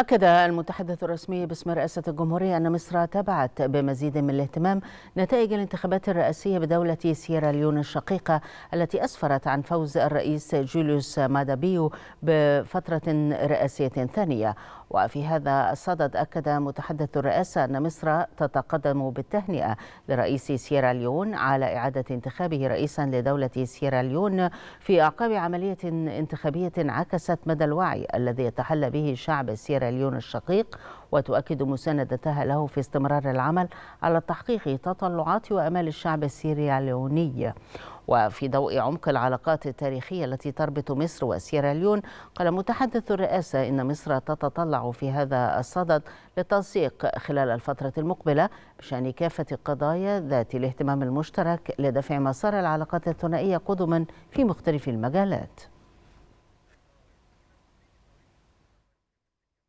أكد المتحدث الرسمي باسم رئاسة الجمهورية أن مصر تابعت بمزيد من الاهتمام نتائج الانتخابات الرئاسية بدولة سيراليون الشقيقة التي أسفرت عن فوز الرئيس جوليوس مادابيو بفترة رئاسية ثانية وفي هذا الصدد أكد متحدث الرئاسة أن مصر تتقدم بالتهنئة لرئيس سيراليون على إعادة انتخابه رئيسا لدولة سيراليون في أعقاب عملية انتخابية عكست مدى الوعي الذي يتحلى به شعب سيراليون الشقيق وتؤكد مساندتها له في استمرار العمل على تحقيق تطلعات وأمال الشعب السيراليوني وفي ضوء عمق العلاقات التاريخية التي تربط مصر وسيراليون قال متحدث الرئاسة إن مصر تتطلع في هذا الصدد للتنسيق خلال الفترة المقبلة بشأن كافة القضايا ذات الاهتمام المشترك لدفع مسار العلاقات الثنائية قدما في مختلف المجالات